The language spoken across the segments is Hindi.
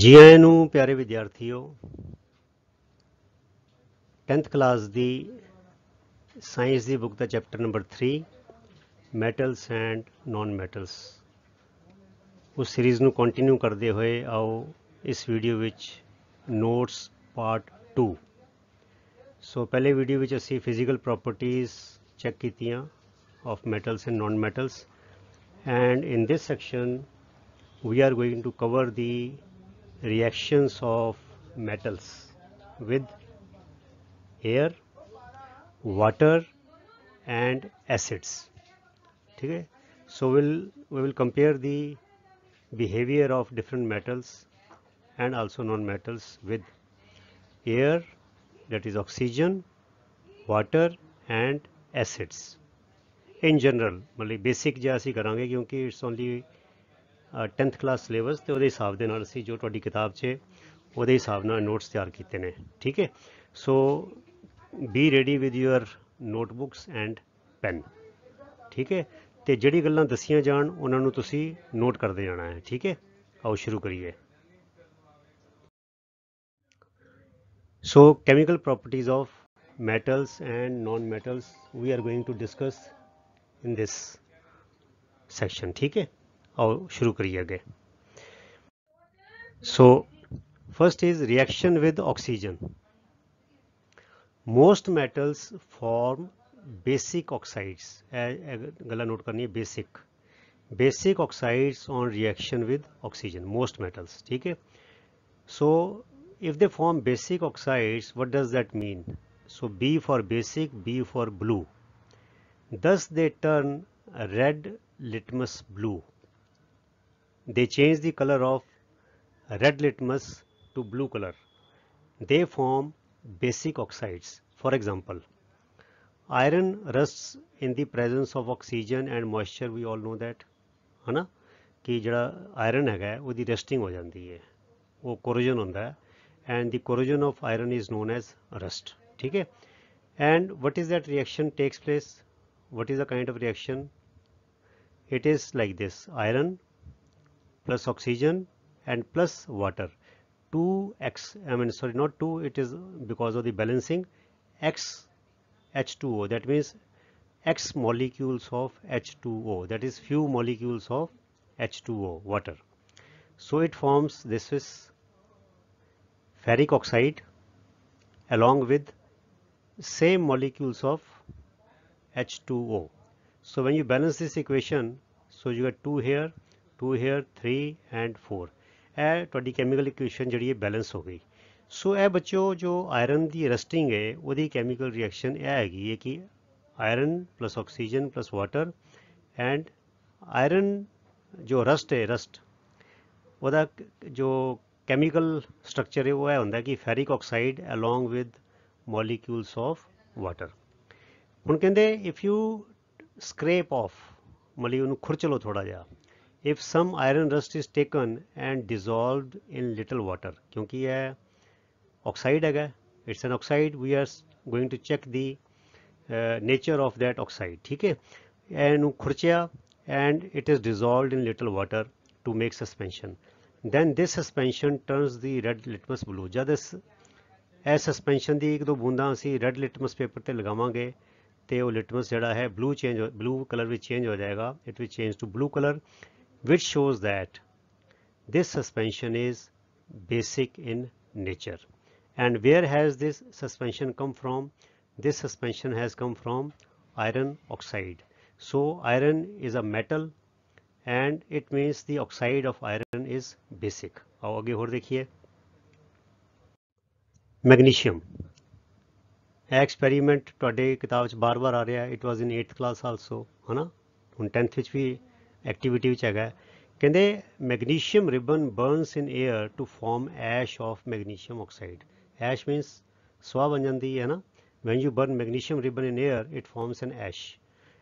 ਜੀ ਆਇਆਂ ਨੂੰ ਪਿਆਰੇ ਵਿਦਿਆਰਥੀਓ 10th ਕਲਾਸ ਦੀ ਸਾਇੰਸ ਦੀ ਬੁੱਕ ਦਾ chapter number 3 metals and non metals ਉਸ ਸੀਰੀਜ਼ ਨੂੰ ਕੰਟੀਨਿਊ ਕਰਦੇ ਹੋਏ ਆਓ ਇਸ ਵੀਡੀਓ ਵਿੱਚ ਨੋਟਸ ਪਾਰਟ 2 ਸੋ ਪਹਿਲੇ ਵੀਡੀਓ ਵਿੱਚ ਅਸੀਂ ਫਿਜ਼ੀਕਲ ਪ੍ਰੋਪਰਟੀਆਂ ਚੈੱਕ ਕੀਤੀਆਂ of metals and non metals and in this section we are going to cover the reactions of metals with air water and acids okay so we'll we will compare the behavior of different metals and also non-metals with air that is oxygen water and acids in general मतलब बेसिक जो ऐसी क्योंकि 10th ਕਲਾਸ ਸਿਲੇਬਸ ਤੇ ਉਹਦੇ ਹਿਸਾਬ ਦੇ ਨਾਲ ਅਸੀਂ ਜੋ ਤੁਹਾਡੀ ਕਿਤਾਬ 'ਚ ਉਹਦੇ ਹਿਸਾਬ ਨਾਲ ਨੋਟਸ ਤਿਆਰ ਕੀਤੇ ਨੇ ਠੀਕ ਹੈ so be ready with your notebooks and pen ਠੀਕ ਹੈ ਤੇ ਜਿਹੜੀ ਗੱਲਾਂ ਦੱਸੀਆਂ ਜਾਣ ਉਹਨਾਂ ਨੂੰ ਤੁਸੀਂ ਨੋਟ ਕਰਦੇ ਜਾਣਾ ਹੈ ਠੀਕ ਹੈ ਆਓ ਸ਼ੁਰੂ ਕਰੀਏ So chemical properties of metals and non-metals we are going to discuss in this section. ठीक है और शुरू करिए अगे so first is reaction with oxygen most metals form basic oxides गला नोट करनी है basic basic oxides on reaction with oxygen most metals ठीक है so if they form basic oxides what does that mean so B for basic B for blue thus they turn red litmus blue They change the color of red litmus to blue color. They form basic oxides. For example, iron rusts in the presence of oxygen and moisture we all know that na ki jada iron hai ga ਹੈਗਾ di rusting ho jandi hai ਉਹ corrosion hunda hai and the corrosion of iron is known as rust theek hai and what is that reaction takes place what is the kind of reaction it is like this iron plus oxygen and plus water 2x I mean sorry not 2 it is because of the balancing x H2O that means x molecules of H2O that is few molecules of H2O water. So it forms this is ferric oxide along with same molecules of H2O. So when you balance this equation so you get 2 here two here three and four ए थोड़ी कैमिकल इक्वेशन जी बैलेंस हो गई सो ए बचो जो आयरन की रस्टिंग है वो कैमिकल रिएक्शन यह हैगी है कि iron plus oxygen plus water and iron जो रस्ट है रस्ट वो जो कैमिकल स्ट्रक्चर है वो है होंगे कि ferric oxide along with molecules of water हूँ केंद्र इफ यू स्क्रेप ऑफ मतलब उन्होंने खुरचलो थोड़ा जहा if some iron rust is taken and dissolved in little water kyunki ye oxide hai it's an oxide we are going to check the uh, nature of that oxide theek hai and khurchya and it is dissolved in little water to make suspension then this suspension turns the red litmus blue jad ਇਸ ਇਹ suspension di ਇੱਕ do boonda ਅਸੀਂ red litmus paper te lagawange te oh litmus ਜਿਹੜਾ hai blue change blue color vich change ho jayega it will change to blue color which shows that this suspension is basic in nature. And where has this suspension come from? This suspension has come from iron oxide. So iron is a metal and it means the oxide of iron is basic. Magnesium. Experiment today, देखिए मैग्नीशियम ਐਕਸਪੈਰੀਮੈਂਟ ਤੁਹਾਡੇ ਕਿਤਾਬ 'ਚ 8th class also. ਹਨਾ ਹੁਣ 10th which we एक्टिविटी है केंद्र magnesium ribbon burns in air to form ash of magnesium oxide ash means सुह बन जाती है ना when you burn magnesium ribbon in air it forms an ash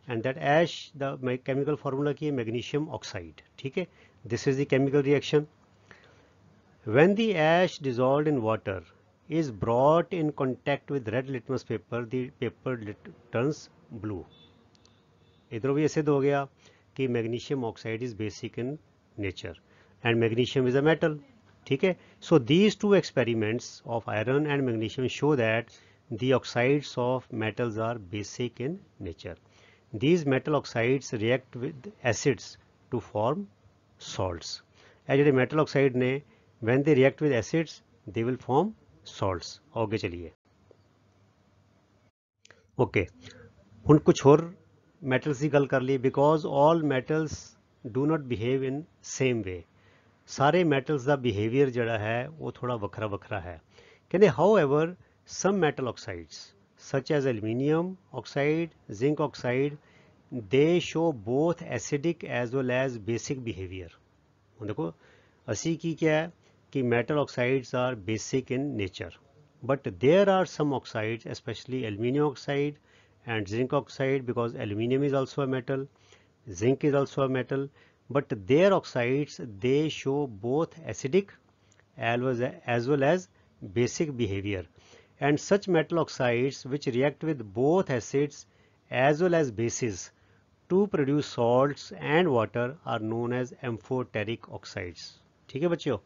and that ash the chemical formula की है मैगनीशियम ऑक्साइड ठीक है this is the chemical reaction when the ash dissolve in water is brought in contact with red litmus paper the paper turns blue इधरों भी ऐसे दो तो गया कि magnesium oxide is basic in nature and magnesium is a metal ठीक है so these two experiments of iron and magnesium show that the oxides of metals are basic in nature these metal oxides react with acids to form salts ए जो मेटल ऑक्साइड ने when they react with acids they will form salt आगे चलिए ओके हूँ कुछ और मेटल्स की गल कर लिए because all metals do not behave in same way सारे मेटल्स का बिहेवियर जड़ा है वो थोड़ा वक्रा वक्रा है कहते however some metal oxides such as aluminium oxide zinc oxide they show both acidic as well as basic behaviour हम देखो असी की क्या है कि metal oxides are basic in nature but there are some oxides specially aluminium oxide and zinc oxide because aluminium is also a metal zinc is also a metal but their oxides they show both acidic as well as basic behavior and such metal oxides which react with both acids as well as bases to produce salts and water are known as amphoteric oxides ठीक है बच्चों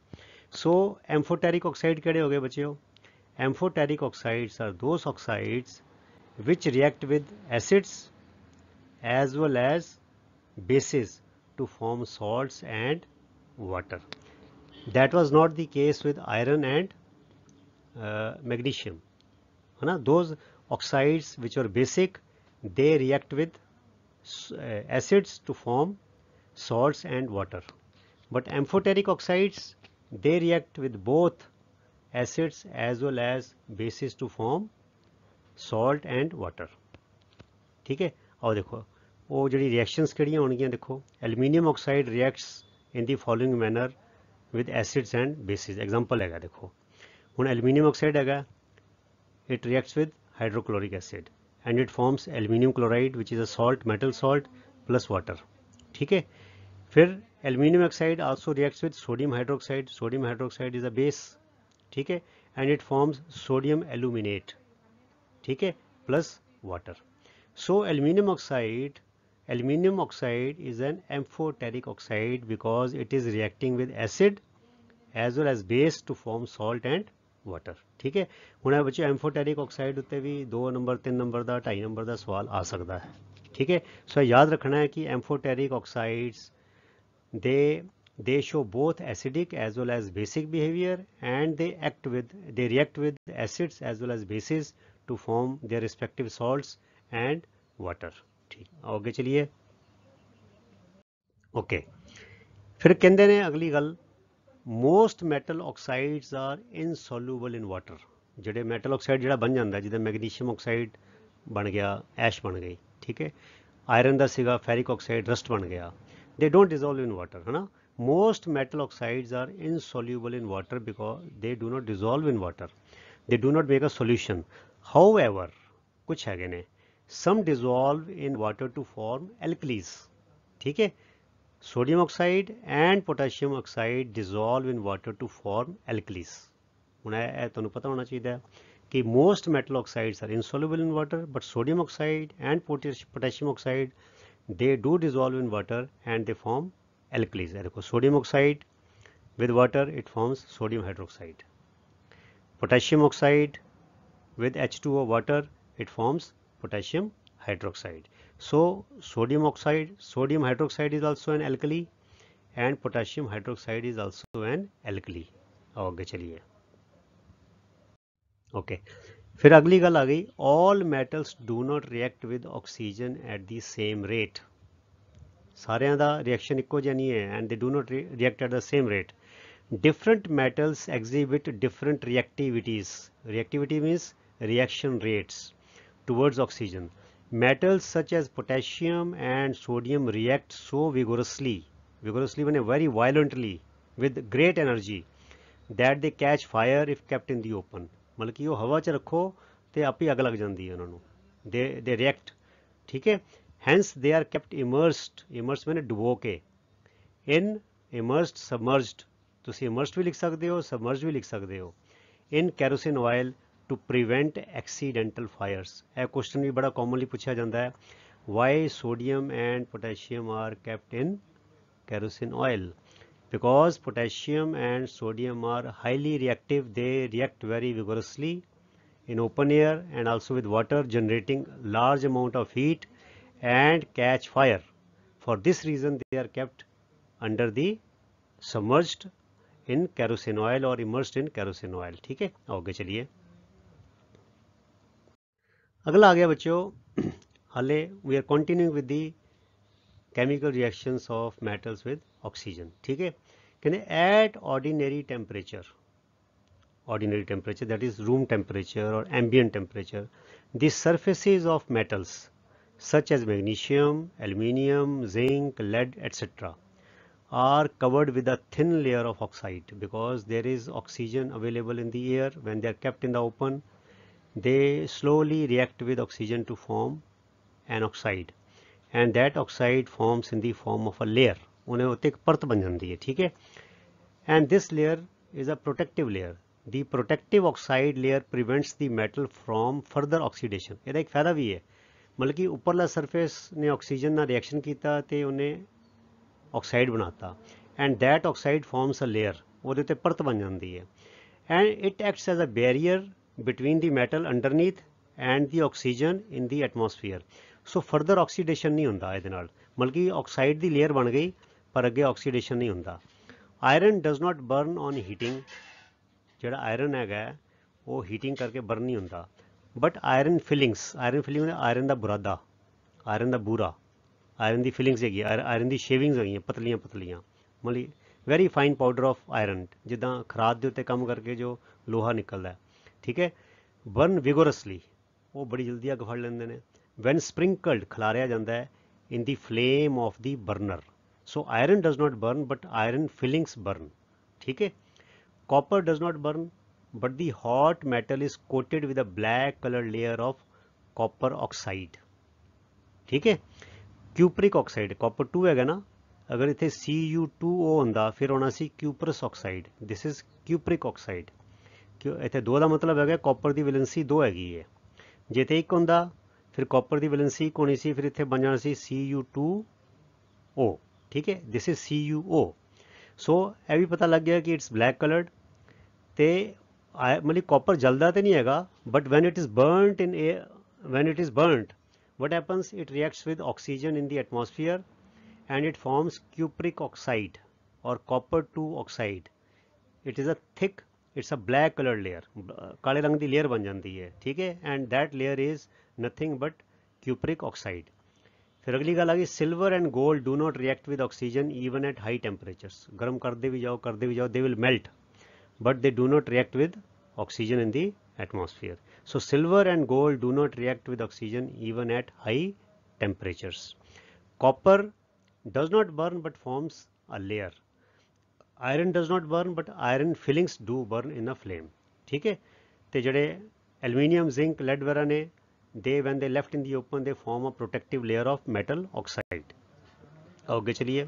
so amphoteric oxide केड़े हो गए बच्चों amphoteric oxides are those oxides which react with acids as well as bases to form salts and water. That was not the case with iron and uh, magnesium. Those oxides which are basic, they react with uh, acids to form salts and water. But amphoteric oxides, they react with both acids as well as bases to form salt and water ठीक है और देखो वो जी रिएक्शन किनगियाँ देखो aluminium oxide reacts in the following manner with acids and bases example है देखो हूँ एलमीनियम ऑक्साइड है it reacts with hydrochloric acid and it forms aluminium chloride which is a salt metal salt plus water ठीक है फिर aluminium oxide also reacts with sodium hydroxide sodium hydroxide is a base ठीक है and it forms sodium aluminate ठीक है plus water so aluminium oxide aluminium oxide is an amphoteric oxide because it is reacting with acid as well as base to form salt and water ठीक है हूँ बच्चे एम्फोटेरिक ऑक्साइड उत्ते भी दो नंबर तीन नंबर का ढाई नंबर का सवाल आ सकता है ठीक है सो याद रखना है कि amphoteric oxides they they show both acidic as well as basic behaviour and they act with they react with acids as well as bases to form their respective salts and water ठीक आगे चलिए ओके फिर कहते ने अगली गल most metal oxides are insoluble in water ਜਿਹੜੇ ਮੈਟਲ ਆਕਸਾਈਡ ਜਿਹੜਾ ਬਣ ਜਾਂਦਾ ਜਿਹਦਾ ਮੈਗਨੀਸ਼ੀਅਮ ਆਕਸਾਈਡ ਬਣ ਗਿਆ ਐਸ਼ ਬਣ ਗਈ ਠੀਕ ਹੈ ਆਇਰਨ ਦਾ ਸੀਗਾ ਫੈਰਿਕ ਆਕਸਾਈਡ ਰਸਟ ਬਣ ਗਿਆ they don't dissolve in water ਹਨਾ most metal oxides are insoluble in water because they do not dissolve in water they do not make a solution However, कुछ है गए some dissolve in water to form alkalis ठीक है sodium oxide and potassium oxide dissolve in water to form alkalis ਹੁਣ ਇਹ ਤੁਹਾਨੂੰ ਪਤਾ ਹੋਣਾ ਚਾਹੀਦਾ ਹੈ ਕਿ most metal oxides are insoluble in water but sodium oxide and potassium oxide they do dissolve in water and they form alkalis ਇਹ ਦੇਖੋ sodium oxide with water it forms sodium hydroxide potassium oxide with H2O water it forms potassium hydroxide. So sodium oxide, sodium hydroxide is also an alkali and potassium hydroxide is also an alkali. आगे चलिए ओके okay. फिर अगली गल आ गई all metals do not react with oxygen at the same rate ਸਾਰਿਆਂ ਦਾ ਰਿਐਕਸ਼ਨ ਇੱਕੋ ਜਿਹਾ ਨਹੀਂ ਹੈ and they do not react at the same rate different metals exhibit different reactivities reactivity means reaction rates towards oxygen. Metals such as potassium and sodium react so vigorously, vigorously when very violently with great energy that they catch fire if kept in the open. matlab ki wo hawa ch rakho te ਆਪੇ ਅੱਗ ਲੱਗ ਜਾਂਦੀ ਹੈ ਉਹਨਾਂ ਨੂੰ they they react theek hai hence they are kept immersed immersed mane dubo ke in immersed submerged tusi immersed ਵੀ likh sakde ho submerged ਵੀ likh sakde ho in kerosene oil to prevent accidental fires ए क्वेश्चन भी बड़ा कॉमनली पूछा जाता है why sodium and potassium are kept in kerosene oil because potassium and sodium are highly reactive they react very vigorously in open air and also with water generating large amount of heat and catch fire for this reason they are kept under the submerge in kerosene oil और इमर्स्ड इन कैरोसिन ऑयल ठीक है ओके चलिए अगला आ गया बच्चों हाले we are continuing with the chemical reactions of metals with oxygen ठीक है कहने at ordinary temperature ordinary temperature that is room temperature और ambient temperature the surfaces of metals such as magnesium aluminium zinc lead etcetera are covered with a thin layer of oxide because there is oxygen available in the air when they are kept in the open they slowly react with oxygen to form an oxide and that oxide forms in the form of a layer unhe होते एक परत ban jandi hai theek hai and this layer is a protective layer the protective oxide layer prevents the metal from further oxidation ਇਹਦਾ ਇੱਕ ਫਾਇਦਾ ਵੀ ਹੈ ਮਤਲਬ ਕਿ ਉੱਪਰਲਾ surface ne oxygen na reaction kita te unhe oxide banata and that oxide forms a layer ode ਤੇ ਪਰਤ ban jandi hai and it acts as a barrier between the metal underneath and the oxygen in the atmosphere so further oxidation ਨਹੀਂ ਹੁੰਦਾ ਇਹਦੇ ਨਾਲ ਬਲਕਿ ਆਕਸਾਈਡ ਦੀ ਲੇਅਰ ਬਣ ਗਈ ਪਰ ਅੱਗੇ ਆਕਸੀਡੇਸ਼ਨ ਨਹੀਂ ਹੁੰਦਾ iron does not burn on heating ਜਿਹੜਾ ਆਇਰਨ ਹੈਗਾ ਉਹ ਹੀਟਿੰਗ ਕਰਕੇ ਬਰਨ ਨਹੀਂ ਹੁੰਦਾ but iron filings iron filing iron ਦਾ ਬੁਰਾਦਾ ਆਇਰਨ ਦਾ ਬੂਰਾ ਆਇਰਨ ਦੀ ਫਿਲਿੰਗਸ ਹੈਗੀ ਆਇਰਨ ਦੀ ਸ਼ੇਵਿੰਗਸ ਹੋਈਆਂ ਪਤਲੀਆਂ ਪਤਲੀਆਂ ਮਤਲਬ very fine powder of iron ਜਿੱਦਾਂ ਖਰਾਦ ਦੇ ਉੱਤੇ ਕੰਮ ਕਰਕੇ ਜੋ ਲੋਹਾ ਨਿਕਲਦਾ ठीक है बर्न विगोरसली वो बड़ी जल्दी अग फड़ लेंगे ने वैन स्प्रिंकल्ड खिलारिया जाता है in the flame of the burner so iron does not burn but iron filings burn ठीक है copper does not burn but the hot metal is coated with a black colour layer of copper oxide ठीक है क्यूपरिक ऑक्साइड कॉपर टू है ना अगर इतने सी यू टू ओ हों फिर होना सी cuprous oxide this is cupric oxide क्यों इतने दो का मतलब है कॉपर की वैलेंसी दो हैगी है जे तो एक हों फिर कॉपर की वैलेंसी एक होनी सी फिर इतने बन जाना सी सी यू टू ओ ठीक है this is C U O so यह भी पता लग गया कि इट्स ब्लैक कलर्ड तो मतलब कॉपर जलता तो नहीं है but when it is burned in a when it is burned what happens it reacts with oxygen in the atmosphere and it forms cupric oxide और copper two oxide it is a thick it's a black colour layer काले रंग की लेयर बन जाती है ठीक है and that layer is nothing but cupric oxide फिर अगली गल आ गई silver and gold do not react with oxygen even at high temperatures गर्म करते भी जाओ करते भी जाओ they will melt but they do not react with oxygen in the atmosphere so silver and gold do not react with oxygen even at high temperatures. Copper does not burn but forms a layer iron does not burn but iron filings do burn in a flame ਠੀਕ ਹੈ ਤੇ ਜਿਹੜੇ ਐਲੂਮੀਨੀਅਮ ਜ਼ਿੰਕ ਲੈਡ ਵਰਾ ਨੇ ਦੇ when they left in the open they form a protective layer of metal oxide ਅੱਗੇ ਚਲੀਏ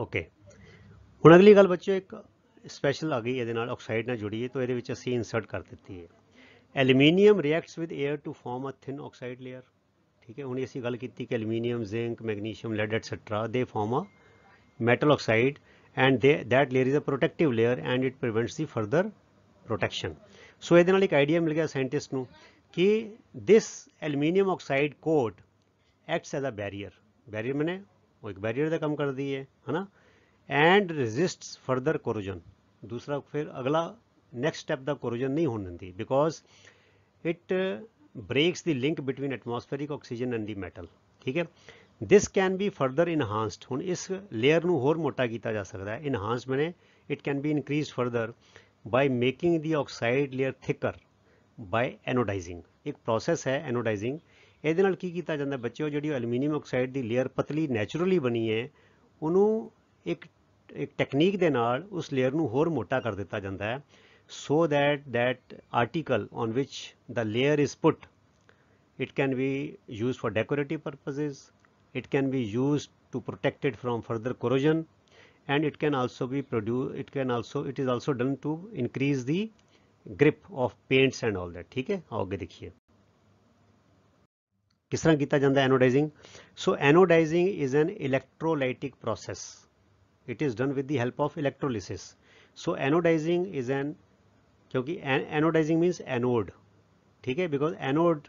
ਓਕੇ ਹੁਣ ਅਗਲੀ ਗੱਲ ਬੱਚੇ ਇੱਕ ਸਪੈਸ਼ਲ ਆ ਗਈ ਇਹਦੇ ਨਾਲ ਆਕਸਾਈਡ ਨਾਲ ਜੁੜੀ ਹੈ ਤਾਂ ਇਹਦੇ ਵਿੱਚ ਅਸੀਂ ਇਨਸਰਟ ਕਰ ਦਿੱਤੀ ਹੈ aluminium reacts with air to form a thin oxide layer ਠੀਕ ਹੈ ਹੁਣ ਅਸੀਂ ਗੱਲ ਕੀਤੀ ਕਿ aluminium zinc magnesium lead etcetera they form a metal oxide and they, that layer is a protective layer and it prevents the further protection so ਇਹਦੇ ਨਾਲ ਇੱਕ ਆਈਡੀਆ ਮਿਲ ਗਿਆ ਸਾਇੰਟਿਸਟ ਨੂੰ ਕਿ this aluminium oxide coat acts as a barrier barrier ਮਨੇ ਉਹ ਇੱਕ ਬੈਰੀਅਰ ਦਾ ਕੰਮ ਕਰਦੀ ਹੈ ਹਨਾ ਐਂਡ ਰੈਜ਼ਿਸਟਸ ਫਰਦਰ ਕੋਰੋਜਨ ਦੂਸਰਾ ਫਿਰ ਅਗਲਾ ਨੈਕਸਟ ਸਟੈਪ ਦਾ ਕੋਰੋਜਨ ਨਹੀਂ ਹੋਣ ਦਿੰਦੀ because it breaks the link between atmospheric oxygen and the metal ਠੀਕ ਹੈ this can be further enhanced ਹੁਣ ਇਸ layer ਨੂੰ ਹੋਰ ਮੋਟਾ ਕੀਤਾ ਜਾ ਸਕਦਾ ਹੈ enhanced ਮੈਨੇ it can be increased further by making the oxide layer thicker by anodizing ਇੱਕ process ਹੈ anodizing ਇਹਦੇ ਨਾਲ ਕੀ ਕੀਤਾ ਜਾਂਦਾ ਬੱਚਿਓ ਜਿਹੜੀ ਐਲੂਮੀਨੀਅਮ ਆਕਸਾਈਡ ਦੀ ਲੇਅਰ ਪਤਲੀ ਨੇਚਰਲੀ ਬਣੀ ਹੈ ਉਹਨੂੰ ਇੱਕ ਇੱਕ ਟੈਕਨੀਕ ਦੇ ਨਾਲ ਉਸ ਲੇਅਰ ਨੂੰ ਹੋਰ ਮੋਟਾ ਕਰ ਦਿੱਤਾ ਜਾਂਦਾ ਹੈ so that that article on which the layer is put it can be used for decorative purposes it can be used to protect it from further corrosion and it can also be produced it can also it is also done to increase the grip of paints and all that ठीक है आओगे देखिए किस तरह किया जाता Anodizing. So anodizing is an electrolytic process. It is done with the help of electrolysis. So anodizing is an, is an क्योंकि एनोडाइजिंग मीन्स एनोड ठीक है बिकॉज एनोड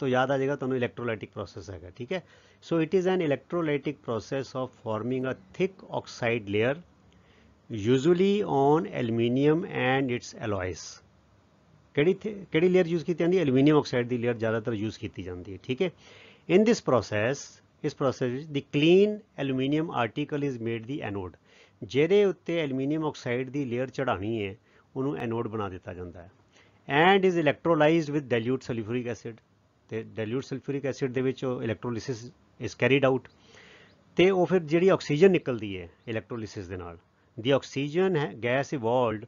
तो ਯਾਦ ਆ ਜਾਏਗਾ ਤੁਹਾਨੂੰ ਇਲੈਕਟ੍ਰੋਲਾਈਟਿਕ ਪ੍ਰੋਸੈਸ ਹੈਗਾ ਠੀਕ ਹੈ so it is an electrolytic process of forming a thick oxide layer usually on aluminium and its alloys ਕਿਹੜੀ ਕਿਹੜੀ ਲੇਅਰ ਯੂਜ਼ ਕੀਤੀ ਜਾਂਦੀ ਹੈ ਐਲੂਮੀਨੀਅਮ ਆਕਸਾਈਡ ਦੀ ਲੇਅਰ ਜ਼ਿਆਦਾਤਰ ਯੂਜ਼ ਕੀਤੀ ਜਾਂਦੀ ਹੈ ਠੀਕ ਹੈ ਇਨ ਥਿਸ ਪ੍ਰੋਸੈਸ ਇਸ ਪ੍ਰੋਸੈਸ ਵਿੱਚ the clean aluminium article is made the anode ਜਿਹਦੇ ਉੱਤੇ ਐਲੂਮੀਨੀਅਮ ਆਕਸਾਈਡ ਦੀ ਲੇਅਰ ਚੜਾਣੀ ਹੈ ਉਹਨੂੰ ਐਨੋਡ ਬਣਾ ਦਿੱਤਾ ਜਾਂਦਾ ਹੈ and is ਇਲੈਕਟ੍ਰੋਲਾਈਜ਼ਡ with dilute sulphuric acid ਤੇ ਡਾਇਲੂਟ ਸਲਫਿਊਰਿਕ ਐਸਿਡ ਦੇ ਵਿੱਚ ਉਹ ਇਲੈਕਟ੍ਰੋਲਿਸਿਸ ਇਸ ਕੈਰੀਡ ਆਊਟ ਤੇ ਉਹ ਫਿਰ ਜਿਹੜੀ ਆਕਸੀਜਨ ਨਿਕਲਦੀ ਹੈ ਇਲੈਕਟ੍ਰੋਲਿਸਿਸ ਦੇ ਨਾਲ ਦੀ ਆਕਸੀਜਨ ਹੈ gas evolved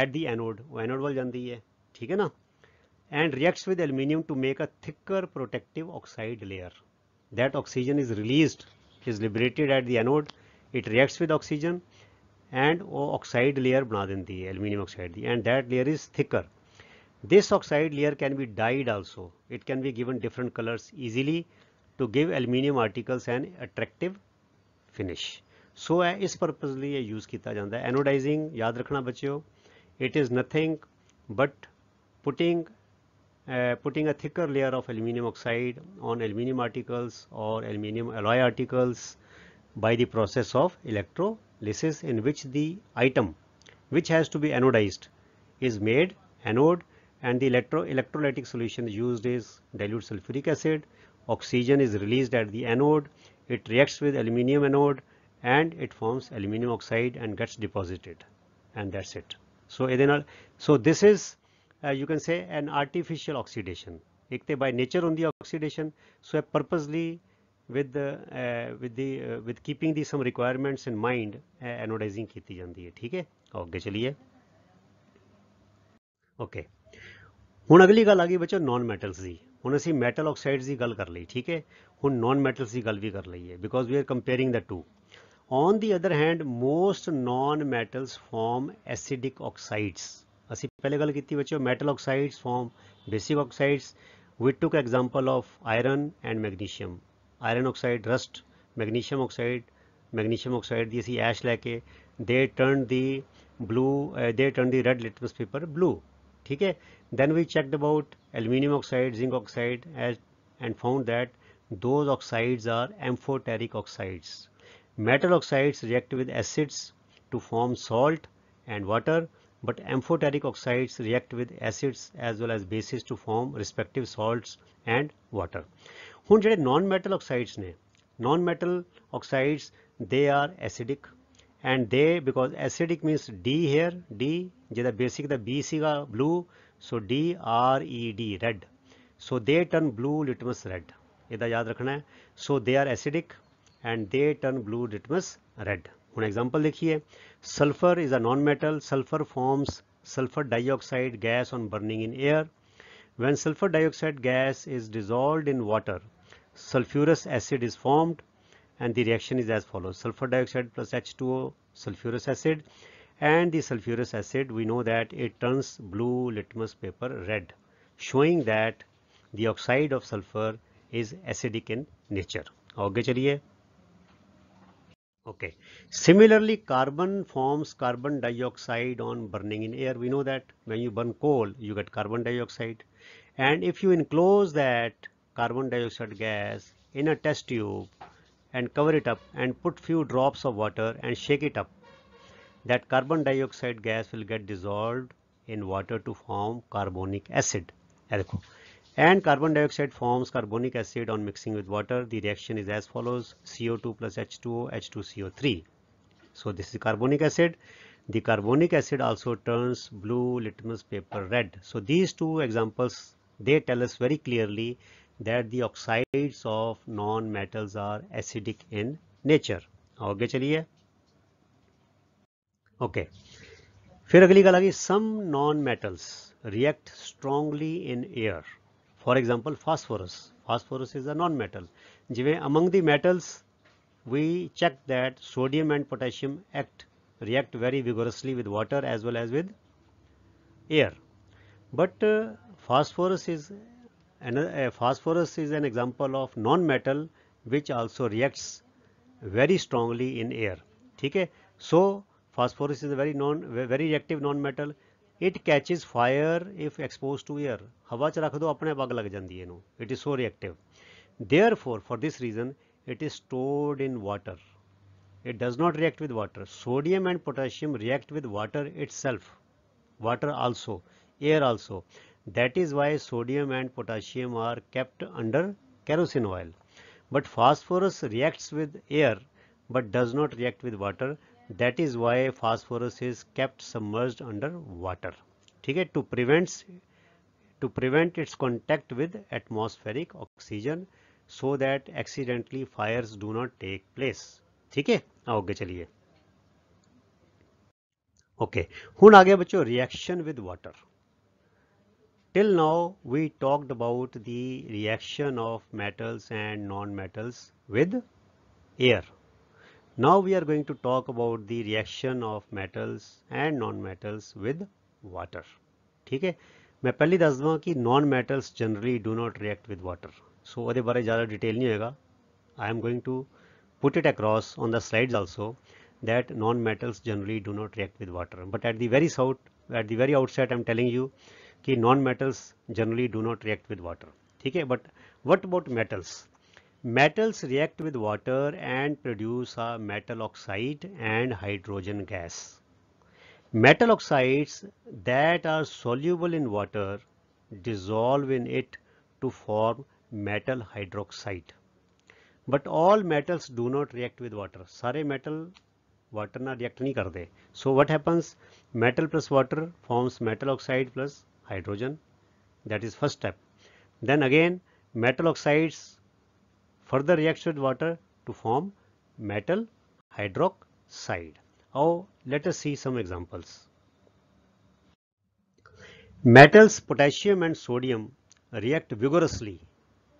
at the anode ਉਹ ਐਨੋਡ ਵੱਲ ਜਾਂਦੀ ਹੈ ਠੀਕ ਹੈ ਨਾ and reacts with aluminium to make a thicker protective oxide layer that oxygen is released is liberated at the anode it reacts with oxygen and ਉਹ ਆਕਸਾਈਡ ਲੇਅਰ ਬਣਾ ਦਿੰਦੀ ਹੈ ਐਲੂਮੀਨੀਅਮ ਆਕਸਾਈਡ ਦੀ and that layer is thicker This oxide layer can be dyed also. It can be given different colors easily to give aluminium articles an attractive finish. So this purpose लिए use Anodizing याद रखना बच्चों It is nothing but putting uh, putting a thicker layer of aluminium oxide on aluminium articles or aluminium alloy articles by the process of electrolysis in which the item which has to be anodized is made anode and the electro electrolytic solution used is dilute sulfuric acid. Oxygen is released at the anode. It reacts with aluminium anode and it forms aluminium oxide and gets deposited and that's it. So, so this is uh, you can say an artificial oxidation. Ekte by nature on the oxidation, so purposely with the uh, with the uh, with keeping the some requirements in mind uh, anodizing की जाती है ठीक है आगे चलिए okay हूँ अगली गल आ गई बचो नॉन मैटल्स की हूँ असी मैटल ऑक्साइड्स की गल कर ली ठीक है हूँ नॉन मैटल्स की गल भी कर ली है because we are comparing the two on the other hand most non metals form acidic oxides असी पहले गल की बचो metal oxides form basic oxides with two example of iron and magnesium iron oxide rust magnesium oxide magnesium oxide की असी ऐश लैके they turn the blue they turn the red litmus paper blue then we checked about aluminum oxide zinc oxide and found that those oxides are amphoteric oxides metal oxides react with acids to form salt and water but amphoteric oxides react with acids as well as bases to form respective salts and water ਹੁਣ ਜਿਹੜੇ non metal oxides non metal oxides they are acidic and they because acidic means D here D the basic the B C का blue so D R E D red so they turn blue litmus red इधर याद रखना है so they are acidic and they turn blue litmus red उन्हें example देखिए sulfur is a non-metal sulfur forms sulfur dioxide gas on burning in air when sulfur dioxide gas is dissolved in water sulfurous acid is formed and the reaction is as follows sulfur dioxide plus H2O sulfurous acid and the sulfurous acid we know that it turns blue litmus paper red showing that the oxide of sulfur is acidic in nature Okay, चलिए okay similarly carbon forms carbon dioxide on burning in air we know that when you burn coal you get carbon dioxide and if you enclose that carbon dioxide gas in a test tube and cover it up and put few drops of water and shake it up. That carbon dioxide gas will get dissolved in water to form carbonic acid. And carbon dioxide forms carbonic acid on mixing with water. The reaction is as follows CO2 plus H2O, H2CO3. So this is carbonic acid. The carbonic acid also turns blue litmus paper red. So these two examples, they tell us very clearly that the oxides of non-metals are acidic in nature. आगे चलिए ओके okay. फिर अगली गल आ गई some non metals react strongly in air for example phosphorus phosphorus is a non metal जिवें among the metals we check that sodium and potassium act react very vigorously with water as well as with air. But uh, phosphorus is uh, phosphorus is an example of non-metal which also reacts very strongly in air. Okay? So, phosphorus is a very non very reactive non-metal. It catches fire if exposed to air. ਹਵਾ ਚ ਰੱਖ ਦੋ ਆਪਣੇ ਅੱਗ ਲੱਗ ਜਾਂਦੀ It is so reactive. Therefore, for this reason, it is stored in water. It does not react with water. Sodium and potassium react with water itself. Water also, air also. That is why sodium and potassium are kept under kerosene oil. But phosphorus reacts with air but does not react with water. That is why phosphorus is kept submerged under water. ठीक है to prevents to prevent its contact with atmospheric oxygen so that accidentally fires do not take place. theek hai आगे चलिए ओके okay. हूँ आगे बच्चों reaction with water Till now we talked about the reaction of metals and non-metals with air. Now we are going to talk about the reaction of metals and non-metals with water. theek hai main pehle दस dunga ki non-metals generally do not react with water so ode bare zyada detail nahi hoga i am going to put it across on the slides also that non-metals generally do not react with water. But at the very south, at the very outset, i am telling you कि non-metals generally do not react with water. ठीक है but what about metals react with water and produce a metal oxide and hydrogen gas metal oxides that are soluble in water dissolve in it to form metal hydroxide but all metals do not react with water sare metal water na react nahi karde so what happens metal plus water forms metal oxide plus hydrogen that is first step. Then again metal oxides further reacts with water to form metal hydroxide. Now let us see some examples. Metals potassium and sodium react vigorously,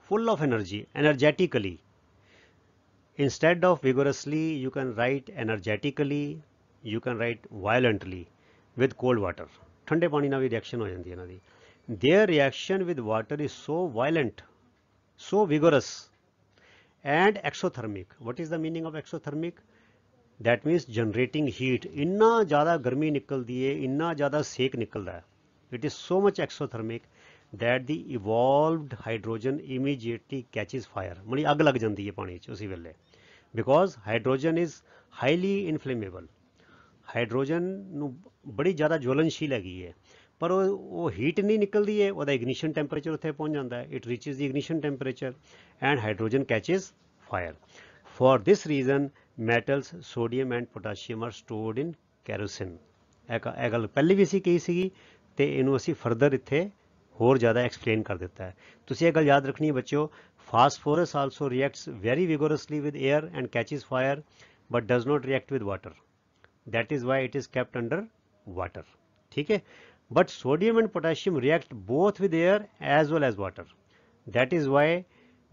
full of energy, energetically. Instead of vigorously, you can write energetically, you can write violently with cold water. ठंडे पानी ना भी रिएक्शन हो जाती है इन्हों their reaction with water is so violent so vigorous and exothermic what is the meaning of exothermic that means generating heat इन्ना ज़्यादा गर्मी निकलती है इन्ना ज़्यादा सेक निकलता है it is so much exothermic that the evolved hydrogen immediately catches fire मतलब अग लग जाती है पानी उसी वेले because hydrogen is highly inflammable hydrogen ਨੂੰ ਬੜੀ ਜ਼ਿਆਦਾ ਜਵਲਨਸ਼ੀਲ ਹੈਗੀ ਹੈ ਪਰ ਉਹ ਉਹ ਹੀਟ ਨਹੀਂ ਨਿਕਲਦੀ ਹੈ ਉਹਦਾ ਇਗਨੀਸ਼ਨ ਟੈਂਪਰੇਚਰ ਉੱਥੇ ਪਹੁੰਚ ਜਾਂਦਾ ਹੈ it reaches the ignition temperature and hydrogen catches fire For this reason metals sodium and potassium are stored in kerosene ਇਹ ਗੱਲ ਪਹਿਲੀ ਵੀ ਸੀ ਕਹੀ ਸੀ ਤੇ ਇਹਨੂੰ ਅਸੀਂ ਫਰਦਰ ਇੱਥੇ ਹੋਰ ਜ਼ਿਆਦਾ ਐਕਸਪਲੇਨ ਕਰ ਦਿੱਤਾ ਹੈ ਤੁਸੀਂ ਇਹ ਗੱਲ ਯਾਦ ਰੱਖਣੀ ਹੈ ਬੱਚਿਓ phosphorus also reacts very vigorously with air and catches fire but does not react with water that is why it is kept under water ठीक है but sodium and potassium react both with air as well as water that is why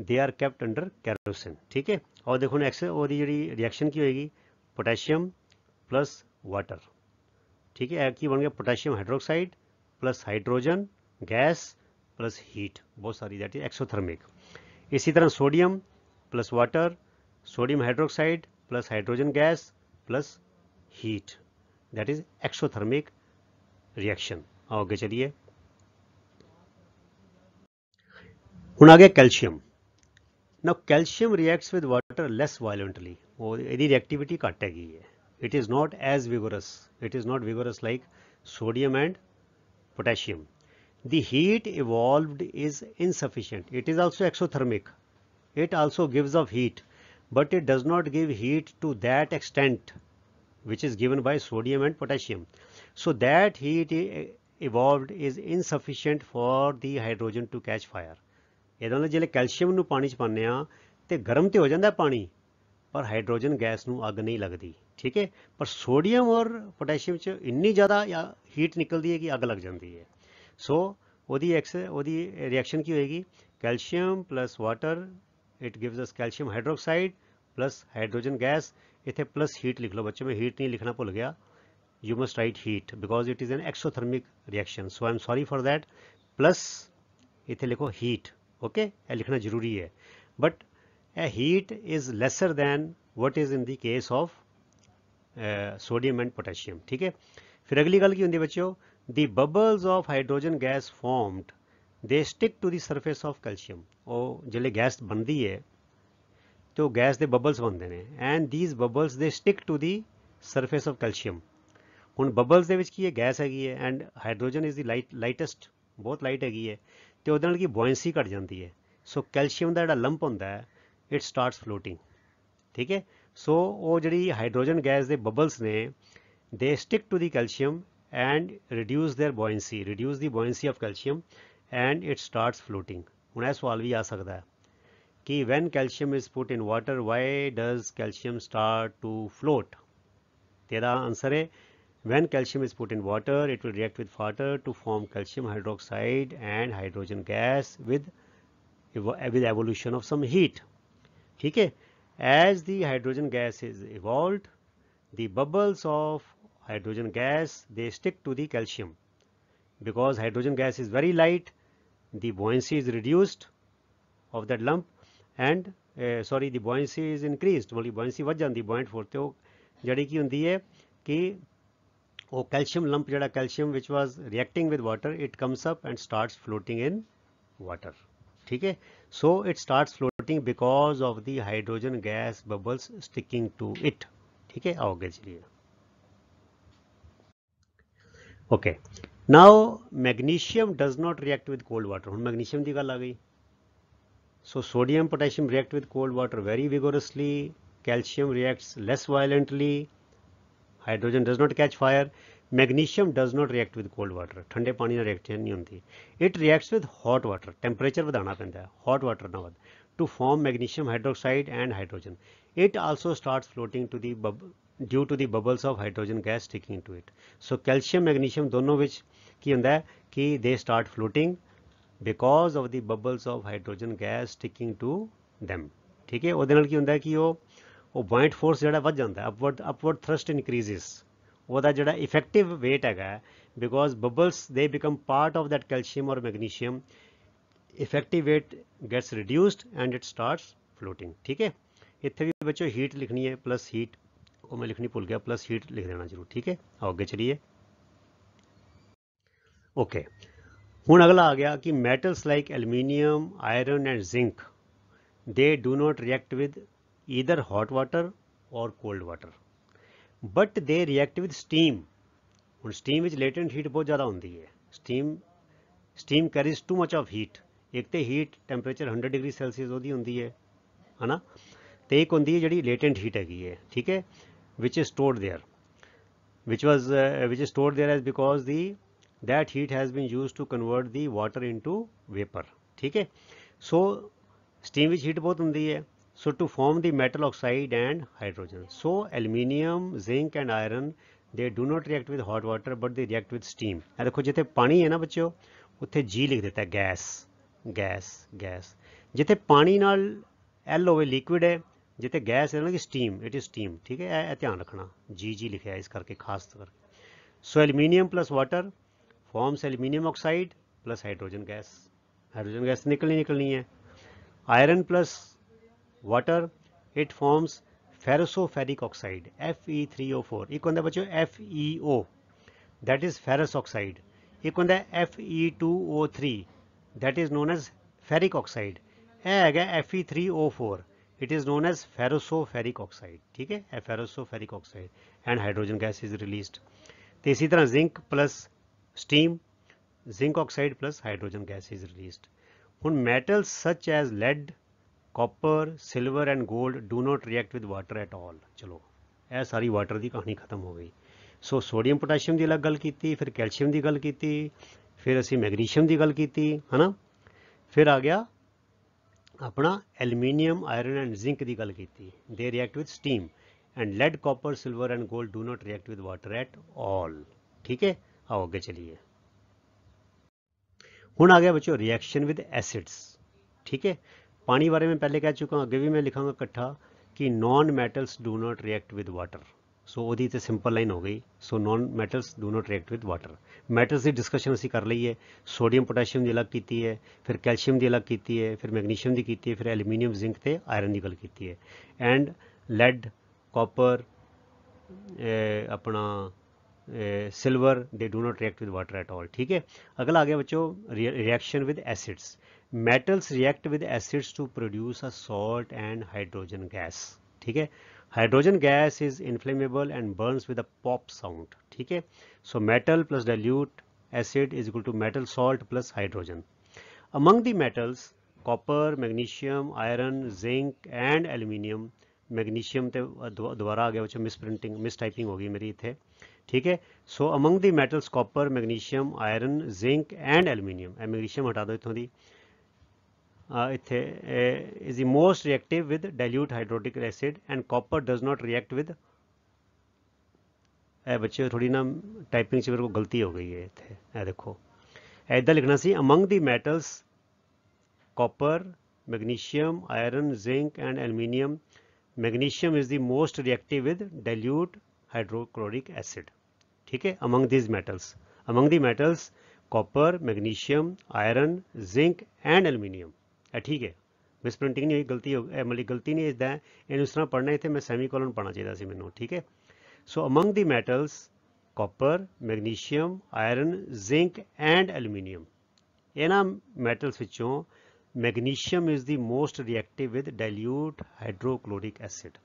they are kept under kerosene ठीक है और देखो नेक्स्ट और जी रिएक्शन की होगी पोटेशियम प्लस वाटर ठीक है की बन गया potassium hydroxide plus hydrogen gas plus heat बहुत सारी दैट इज एक्सोथर्मिक इसी तरह sodium plus water sodium hydroxide plus hydrogen gas plus heat that is exothermic reaction okay चलिए हूँ आ गया कैल्शियम ना calcium reacts with water less violently यदि रिएक्टिविटी घट हैगी है it is not as vigorous it is not vigorous like sodium and potassium the heat evolved is insufficient it is also exothermic it also gives off heat but it does not give heat to that extent which is given by sodium and potassium. So that heat evolved is insufficient for the hydrogen to catch fire. ਇਹਦਾ ਨਾਲ ਜਿਹੜੇ ਕੈਲਸ਼ੀਅਮ ਨੂੰ ਪਾਣੀ 'ਚ ਪਾਉਂਦੇ ਆ ਤੇ ਗਰਮ ਤੇ ਹੋ ਜਾਂਦਾ ਪਾਣੀ ਪਰ ਹਾਈਡਰੋਜਨ ਗੈਸ ਨੂੰ ਅੱਗ ਨਹੀਂ ਲੱਗਦੀ ਠੀਕ ਹੈ ਪਰ ਸੋਡੀਅਮ ਔਰ ਪੋਟਾਸ਼ੀਅਮ 'ਚ ਇੰਨੀ ਜ਼ਿਆਦਾ ਹੀਟ ਨਿਕਲਦੀ ਹੈ ਕਿ ਅੱਗ ਲੱਗ ਜਾਂਦੀ ਹੈ ਸੋ ਉਹਦੀ ਐਕਸ ਉਹਦੀ ਰਿਐਕਸ਼ਨ ਕੀ ਹੋਏਗੀ calcium plus water it gives us calcium hydroxide plus hydrogen gas इतने प्लस हीट लिख लो बच्चे मैं हीट नहीं लिखना भूल गया you must write heat because it is an exothermic reaction so I am sorry for that plus इतने लिखो हीट ओके okay? लिखना जरूरी है but a heat is lesser than what is in the case of sodium and potassium ठीक है फिर अगली गल की होंगी बच्चे the bubbles of hydrogen gas formed they stick to the surface of calcium और जल्द गैस बनती है ਤੇ ਉਹ ਗੈਸ ਦੇ ਬਬਲਸ ਬਣਦੇ ਨੇ and these bubbles they stick to the surface of calcium ਹੁਣ ਬਬਲਸ ਦੇ ਵਿੱਚ ਕੀ ਹੈ ਗੈਸ ਹੈਗੀ ਹੈ and hydrogen is the light lightest ਬਹੁਤ ਲਾਈਟ ਹੈਗੀ ਹੈ ਤੇ ਉਹਦੇ ਨਾਲ ਕੀ ਬੋਇੰਸੀ ਘਟ ਜਾਂਦੀ ਹੈ ਸੋ ਕੈਲਸ਼ੀਅਮ ਦਾ ਜਿਹੜਾ ਲੰਪ ਹੁੰਦਾ ਹੈ ਇਟ ਸਟਾਰਟਸ ਫਲੋਟਿੰਗ ਠੀਕ ਹੈ ਸੋ ਉਹ ਜਿਹੜੀ ਹਾਈਡਰੋਜਨ ਗੈਸ ਦੇ ਬਬਲਸ ਨੇ they stick to the calcium and reduce their buoyancy reduce the buoyancy of calcium and it starts floating ਹੁਣ ਇਹ ਸਵਾਲ ਵੀ ਆ ਸਕਦਾ ਹੈ कि when calcium is put in water why does calcium start to float तेरा आंसर है when calcium is put in water it will react with water to form calcium hydroxide and hydrogen gas with with evolution of some heat ठीक as the hydrogen gas is evolved the bubbles of hydrogen gas they stick to the calcium because hydrogen gas is very light the buoyancy is reduced of that lump and sorry the buoyancy is increased ਬੋਲੀ ਬੁਆਇੰਸੀ ਵੱਧ ਜਾਂਦੀ ਬੁਆਇੰਟ ਫੋਰ ਤੇ ਉਹ ਜਿਹੜੀ ਕੀ ਹੁੰਦੀ ਹੈ ਕਿ ਉਹ ਕੈਲਸ਼ੀਅਮ ਲੰਪ ਜਿਹੜਾ ਕੈਲਸ਼ੀਅਮ ਵਿਚ was reacting with water it comes up and starts floating in water ठीक है so it start floating because of the hydrogen gas bubbles sticking to it ठीक है आओगे चलिए okay now magnesium does not react with cold water हम मैग्नीशियम की गल आ गई So sodium potassium react with cold water very vigorously, calcium reacts less violently, hydrogen does not catch fire magnesium does not react with cold water ਠੰਡੇ ਪਾਣੀ ਨਾਲ ਰਿਐਕਸ਼ਨ ਨਹੀਂ ਹੁੰਦੀ it reacts with hot water temperature ਵਧਾਉਣਾ ਪੈਂਦਾ ਹੈ ਹੌਟ ਵਾਟਰ ਨਾਲ to form magnesium hydroxide and hydrogen it also starts floating to the due to the bubbles of hydrogen gas sticking to it so calcium magnesium ਦੋਨੋਂ ਵਿੱਚ ਕੀ ਹੁੰਦਾ ਹੈ ਕਿ they start floating because of the bubbles of hydrogen gas sticking to them ठीक है वो की होंगे कि बॉइंट फोर्स जो है अपवर्ड अपवर्ड थ्रस्ट इनक्रीजिज वह जो इफेक्टिव वेट हैगा because bubbles they become part of that calcium और magnesium effective weight gets reduced and it start floating ठीक है इतने भी बच्चों हीट लिखनी है प्लस हीट वो मैं लिखनी भूल गया प्लस हीट लिख देना जरूर ठीक है आओ अगे चलीए ओके okay. हूँ अगला आ गया कि metals like aluminium iron and zinc they do not react with either hot water और cold water but they react with steam हूँ स्टीम लेटेंट हीट बहुत ज़्यादा होंगी है steam steam carries too much of heat एक तो heat temperature hundred degree Celsius वो होंगी है है ना तो एक होंगी है जी लेटेंट हीट हैगी है ठीक है which is store there which was which is store there as because the that heat has been used to convert the water into vapor theek hai so steam vich heat bahut hundi hai so to form the metal oxide and hydrogen so aluminium zinc and iron they do not react with hot water but they react with steam ਇਹ ਦੇਖੋ ਜਿੱਥੇ ਪਾਣੀ ਹੈ ਨਾ ਬੱਚਿਓ ਉੱਥੇ ਜੀ ਲਿਖ ਦਿੱਤਾ ਗੈਸ ਗੈਸ ਗੈਸ ਜਿੱਥੇ ਪਾਣੀ ਨਾਲ ਐਲ ਹੋਵੇ ਲਿਕੁਇਡ ਹੈ ਜਿੱਥੇ ਗੈਸ ਹੈ ਨਾ ਕਿ ਸਟੀਮ ਇਟ ਇਜ਼ ਸਟੀਮ ਠੀਕ ਹੈ ਇਹ ਧਿਆਨ ਰੱਖਣਾ ਜੀ ਜੀ ਲਿਖਿਆ ਇਸ ਕਰਕੇ ਖਾਸ ਕਰਕੇ so aluminium plus water forms aluminium oxide plus hydrogen gas hydrogen gas तो निकलनी निकलनी है iron plus water it forms ferrosoferric oxide F E three O four एक होंगे बच्चों F E O that is ferrous oxide एक होंगे F E two O three that is known as ferric oxide ਇਹ ਹੈਗਾ Fe3O4 it is known as ferrosoferric oxide ਠੀਕ ਹੈ ਇਹ ferrosoferric oxide and hydrogen gas is release तो इसी तरह zinc plus steam zinc oxide plus hydrogen gas is released ਹੁਣ metals such as lead copper silver and gold do not react with water at all ਚਲੋ ਇਹ ਸਾਰੀ ਵਾਟਰ ਦੀ ਕਹਾਣੀ ਖਤਮ ਹੋ ਗਈ ਸੋ ਸੋਡੀਅਮ ਪੋਟਾਸ਼ੀਅਮ ਦੀ ਅਲੱਗ ਗੱਲ ਕੀਤੀ ਫਿਰ ਕੈਲਸ਼ੀਅਮ ਦੀ ਗੱਲ ਕੀਤੀ ਫਿਰ ਅਸੀਂ ਮੈਗਨੀਸ਼ੀਅਮ ਦੀ ਗੱਲ ਕੀਤੀ ਹਨਾ ਫਿਰ ਆ ਗਿਆ ਆਪਣਾ ਐਲੂਮੀਨੀਅਮ ਆਇਰਨ ਐਂਡ ਜ਼ਿੰਕ ਦੀ ਗੱਲ ਕੀਤੀ they react with steam and lead copper silver and 골ਡ do not react with water at all ਠੀਕ ਹੈ ਆਓ ਅੱਗੇ ਚਲੀਏ ਹੁਣ ਆ ਗਿਆ ਬੱਚੋ ਰਿਐਕਸ਼ਨ ਵਿਦ ਐਸਿਡਸ ਠੀਕ ਹੈ ਪਾਣੀ ਬਾਰੇ ਮੈਂ ਪਹਿਲੇ ਕਹਿ ਚੁੱਕਾ ਅੱਗੇ ਵੀ ਮੈਂ ਲਿਖਾਂਗਾ ਇਕੱਠਾ ਕਿ non metals do not react with water so ਉਹਦੀ ਤੇ ਸਿੰਪਲ ਲਾਈਨ ਹੋ ਗਈ so non metals do not react with water metals ਦੀ ਡਿਸਕਸ਼ਨ ਅਸੀਂ ਕਰ ਲਈ ਹੈ ਸੋਡੀਅਮ ਪੋਟਾਸ਼ੀਅਮ ਦੀ ਅਲੱਗ ਕੀਤੀ ਹੈ ਫਿਰ ਕੈਲਸ਼ੀਅਮ ਦੀ ਅਲੱਗ ਕੀਤੀ ਹੈ ਫਿਰ ਮੈਗਨੀਸ਼ੀਅਮ ਦੀ ਕੀਤੀ ਹੈ ਫਿਰ ਐਲੂਮੀਨੀਅਮ ਜ਼ਿੰਕ ਤੇ ਆਇਰਨ ਦੀ ਗੱਲ ਕੀਤੀ ਹੈ ਐਂਡ ਲੈਡ ਕਾਪਰ ਆਪਣਾ silver they do not react with water at all ठीक है अगला आ गया बच्चों reaction with acids metals react with acids to produce a salt and hydrogen gas ठीक है hydrogen gas is inflammable and burns with a pop sound ठीक है so metal plus dilute acid is equal to metal salt plus hydrogen among the metals copper magnesium iron zinc and aluminium magnesium तो द्वारा आ गया बच्चों मिस प्रिंटिंग मिस टाइपिंग होगी मेरी इतने ठीक है so among the metals copper magnesium iron zinc and aluminium ए मैगनीशियम हटा दो इतों की इतने is the most reactive with dilute hydrochloric acid and copper does not react with a बच्चे थोड़ी ना टाइपिंग से मेरे को गलती हो गई है इतने देखो इदा लिखना सी among the metals copper magnesium iron zinc and aluminium magnesium is the most reactive with dilute hydrochloric acid ठीक है among these metals among the metals copper magnesium iron zinc and aluminium ठीक है मिस प्रिंटिंग नहीं हुई गलती हो मतलब गलती नहीं इसद इन उस तरह पढ़ना इतने मैं सैमी कॉलन पढ़ना चाहिए मैं ठीक है so among the metals copper magnesium iron zinc and aluminium इन्ह metals magnesium is the most reactive with dilute hydrochloric acid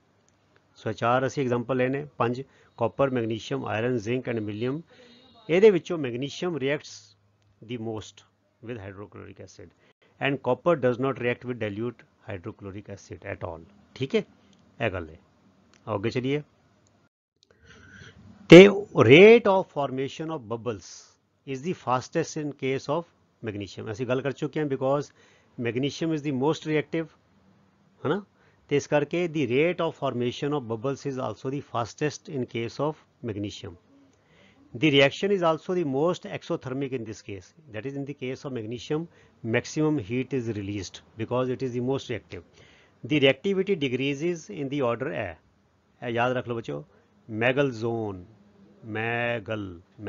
सोचार चार असी एग्जाम्पल लेने पंज copper magnesium iron zinc and aluminium ये magnesium reacts the most with hydrochloric acid and copper does not react with dilute hydrochloric acid at all ठीक है यह गल है अगे चलिए तो rate of formation of bubbles is the fastest in case of magnesium असं गल कर चुके हैं because magnesium is the most reactive है ना तो इस करके the rate of formation of bubbles is also the fastest in case of magnesium the reaction is also the most exothermic in this case that is in the case of magnesium maximum heat is released because it is the most reactive the reactivity degrees is in the order ए याद रख लो बच्चो मैगल जोन मैगल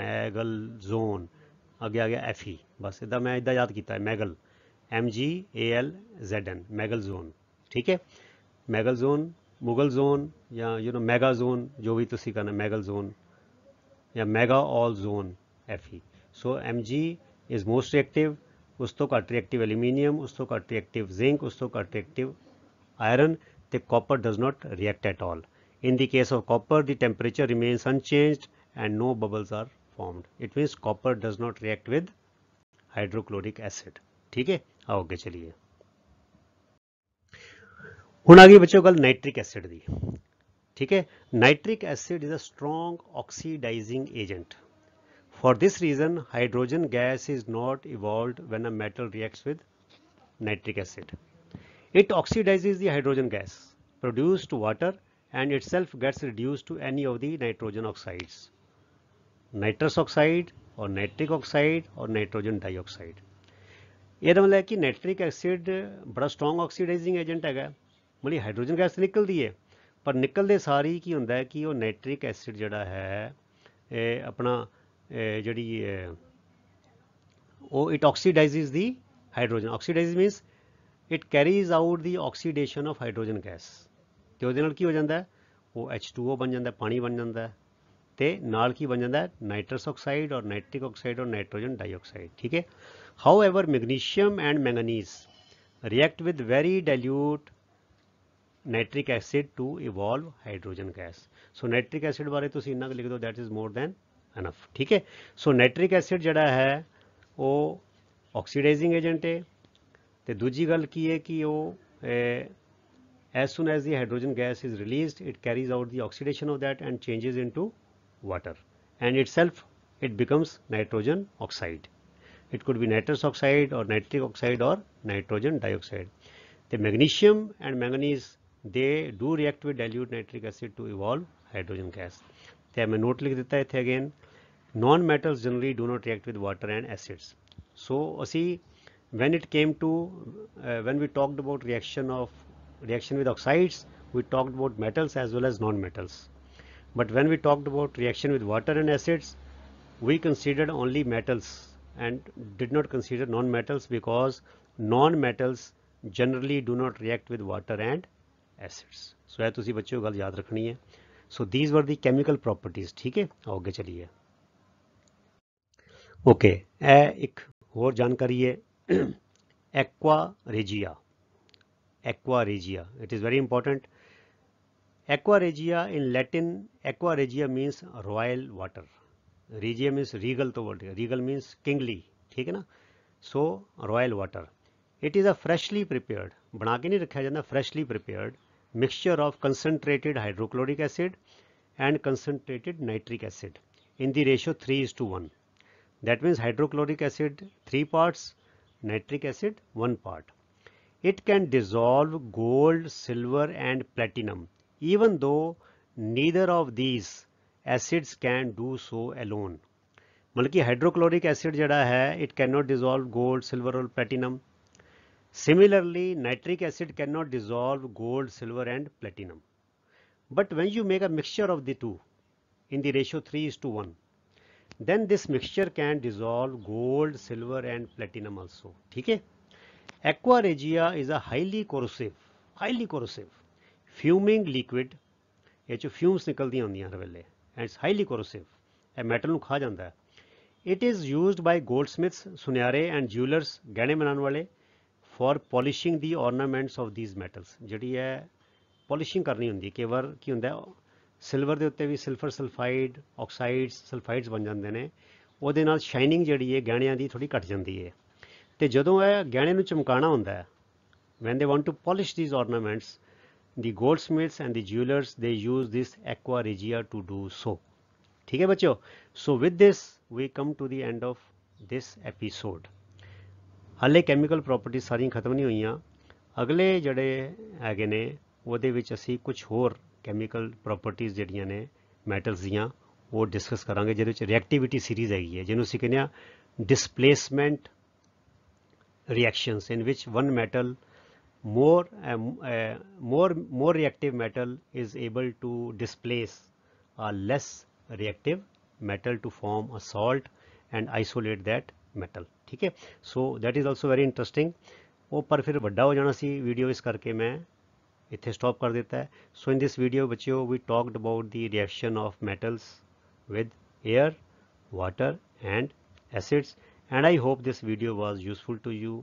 मैगल जोन अगे आ गया एफ ई बस इदा मैं इदा याद किया मैगल M G A L Z N मैगल जोन ठीक है मैगल जोन मुगल जोन या यू नो मैगा जोन जो भी तुम करना मैगल जोन या mega all zone F E so M G is most reactive उस तो घट रिएक्टिव एल्यूमीनियम उस तो घट रिएक्टिव जिंक उस तो घट रिएक्टिव आयरन तो copper does not react at all in the case of copper the temperature remains unchanged and no bubbles are formed it means copper does not react with hydrochloric acid ठीक है आओगे चलिए हूँ आ गई बचो गल नाइट्रिक एसिड की ठीक है nitric acid is a strong oxidising agent for this reason hydrogen gas is not evolve when a metal react with nitric acid it oxidises the hydrogen gas produce to water and itself gets reduce to any of the nitrogen oxides nitrous oxide और नाइट्रिक ऑक्साइड और नाइट्रोजन डाइऑक्साइड यह मतलब कि नाइट्रिक एसिड बड़ा स्ट्रोंग ऑक्सीडाइजिंग एजेंट हैगा ਬਣੀ ਹਾਈਡਰੋਜਨ ਗੈਸ ਨਿਕਲਦੀ ਹੈ ਪਰ ਨਿਕਲਦੇ ਸਾਰੀ ਕੀ ਹੁੰਦਾ ਹੈ ਕਿ ਉਹ ਨਾਈਟ੍ਰਿਕ ਐਸਿਡ ਜਿਹੜਾ ਹੈ ਇਹ ਆਪਣਾ ਜਿਹੜੀ ਉਹ it oxidises the hydrogen oxidise means it carries out the oxidation of hydrogen gas ਤੇ ਉਹਦੇ ਨਾਲ ਕੀ ਹੋ ਜਾਂਦਾ ਹੈ ਉਹ H2O ਬਣ ਜਾਂਦਾ ਪਾਣੀ ਬਣ ਜਾਂਦਾ ਤੇ ਨਾਲ ਕੀ ਬਣ ਜਾਂਦਾ ਨਾਈਟਰਸ ਆਕਸਾਈਡ ਔਰ ਨਾਈਟ੍ਰਿਕ ਆਕਸਾਈਡ ਔਰ ਨਾਈਟ੍ਰੋਜਨ ਡਾਈਆਕਸਾਈਡ ਠੀਕ ਹੈ however magnesium and manganese react with very dilute nitric acid to evolve hydrogen gas so nitric acid बारे तुम इन्ना लिख दो that is more than enough ठीक है सो नाइट्रिक एसिड जोड़ा है वो ऑक्सीडाइजिंग एजेंट है तो दूजी गल की है कि वह as soon as the hydrogen gas is release it carries out the oxidation of that and changes into water and itself it becomes nitrogen oxide it could be nitrous oxide और नाइट्रिक ऑक्साइड और नाइट्रोजन डाइऑक्साइड तो magnesium and manganese they do react with dilute nitric acid to evolve hydrogen gas. There मैं note लिख देता again non metals generally do not react with water and acids. So see when it came to uh, when we talked about reaction of reaction with oxides we talked about metals as well as non metals. But when we talked about reaction with water and acids we considered only metals and did not consider non metals because non metals generally do not react with water and acids so यह तुम बच्चों गल याद रखनी है सो दीज वर दैमिकल प्रॉपर्टीज़ ठीक है अगे चलिए ओके okay, एक होर जानकारी है aqua regia aqua regia it is very important aqua regia in Latin aqua regia means royal water regia means regal तो वर्ड रीगल मीन्स किंगली ठीक है ना so royal water it is a freshly prepared बना के नहीं रखा जाता freshly prepared mixture of concentrated hydrochloric acid and concentrated nitric acid in the ratio 3 is to 1. That means hydrochloric acid 3 parts, nitric acid 1 part. It can dissolve gold, silver and platinum even though neither of these acids can do so alone. मतलब hydrochloric acid एसिड जड़ा है it can not dissolve gold silver Similarly, nitric acid cannot dissolve gold, silver and platinum. But when you make a mixture of the two in the ratio 3 is to 1, then this mixture can dissolve gold, silver and platinum also. theek hai Aqua regia is a highly corrosive, highly corrosive, fuming liquid. ਇਹ ਚ fumes ਨਿਕਲਦੀਆਂ ਹੁੰਦੀਆਂ ਹਰ ਵੇਲੇ ਐਂਡ ਇਟਸ ਹਾਈਲੀ ਕੋਰੋਸਿਵ ਇਹ ਮੈਟਲ ਨੂੰ ਖਾ ਜਾਂਦਾ ਹੈ it is used by goldsmiths ਸੁਨਿਆਰੇ ਐਂਡ ਜਿਊਲਰਸ ਗਹਿਣੇ ਬਣਾਉਣ ਵਾਲੇ for polishing the ornaments of these metals ਜਿਹੜੀ ਹੈ ਪੋਲਿਸ਼ਿੰਗ ਕਰਨੀ ਹੁੰਦੀ ਹੈ ਕੇਵਰ ਕੀ ਹੁੰਦਾ ਸਿਲਵਰ ਦੇ ਉੱਤੇ ਵੀ ਸਿਲਫਰ ਸਲਫਾਈਡ ਆਕਸਾਈਡਸ ਸਲਫਾਈਡਸ ਬਣ ਜਾਂਦੇ ਨੇ ਉਹਦੇ ਨਾਲ ਸ਼ਾਈਨਿੰਗ ਜਿਹੜੀ ਹੈ ਗਹਿਣਿਆਂ ਦੀ ਥੋੜੀ ਘਟ ਜਾਂਦੀ ਹੈ ਤੇ ਜਦੋਂ ਇਹ ਗਹਿਣੇ ਨੂੰ ਚਮਕਾਣਾ ਹੁੰਦਾ ਹੈ when they want to polish these ornaments the goldsmiths and the jewelers they use this aqua regia to do so theek hai bachcho so with this we come to the end of this episode ਹਲੇ ਕੈਮੀਕਲ ਪ੍ਰਾਪਰਟੀ ਸਾਰੀਆਂ ਖਤਮ ਨਹੀਂ ਹੋਈਆਂ ਅਗਲੇ ਜਿਹੜੇ ਹੈਗੇ ਨੇ ਉਹਦੇ ਵਿੱਚ ਅਸੀਂ ਕੁਝ ਹੋਰ ਕੈਮੀਕਲ ਪ੍ਰਾਪਰਟੀਆਂ ਜਿਹੜੀਆਂ ਨੇ ਮੈਟਲਸ ਦੀਆਂ ਉਹ ਡਿਸਕਸ ਕਰਾਂਗੇ ਜਿਹਦੇ ਵਿੱਚ ਰਿਐਕਟੀਵਿਟੀ ਸੀਰੀਜ਼ ਹੈਗੀ ਹੈ ਜਿਹਨੂੰ ਅਸੀਂ ਕਹਿੰਦੇ ਆ ਡਿਸਪਲੇਸਮੈਂਟ ਰਿਐਕਸ਼ਨਸ ਇਨ ਵਿੱਚ one metal more more more reactive metal is able to displace a less reactive metal to form a salt and isolate that metal ठीक है so that is also very interesting वो पर फिर व्डा हो जाना सी वीडियो इस करके मैं इतने स्टॉप कर देता है सो इन दिस वीडियो बचियो we talked about the reaction of metals with air water and acids and I hope this video was useful to you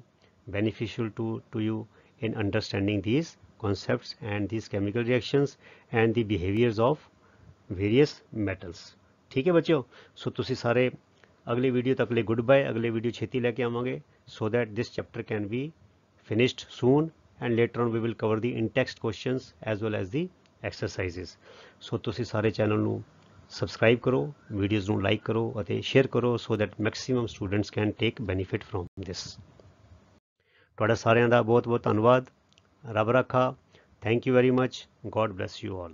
beneficial to to you in understanding these concept and these chemical reaction and the behaviours of various metals ठीक है बचियो सो so, तुम सारे ਅਗਲੀ ਵੀਡੀਓ ਤੱਕ ਲਈ ਗੁੱਡ ਬਾਏ ਅਗਲੇ ਵੀਡੀਓ ਛੇਤੀ ਲੈ ਕੇ ਆਵਾਂਗੇ so that this chapter can be finished soon and later on we will cover the in text questions as well as the exercises so ਤੁਸੀਂ ਸਾਰੇ ਚੈਨਲ ਨੂੰ ਸਬਸਕ੍ਰਾਈਬ ਕਰੋ ਵੀਡੀਓਜ਼ ਨੂੰ ਲਾਈਕ ਕਰੋ ਅਤੇ ਸ਼ੇਅਰ ਕਰੋ so that maximum students can take benefit from this ਤੁਹਾਡਾ ਸਾਰਿਆਂ ਦਾ ਬਹੁਤ ਬਹੁਤ ਧੰਨਵਾਦ ਰੱਬ ਰੱਖਾ thank you very much God bless you all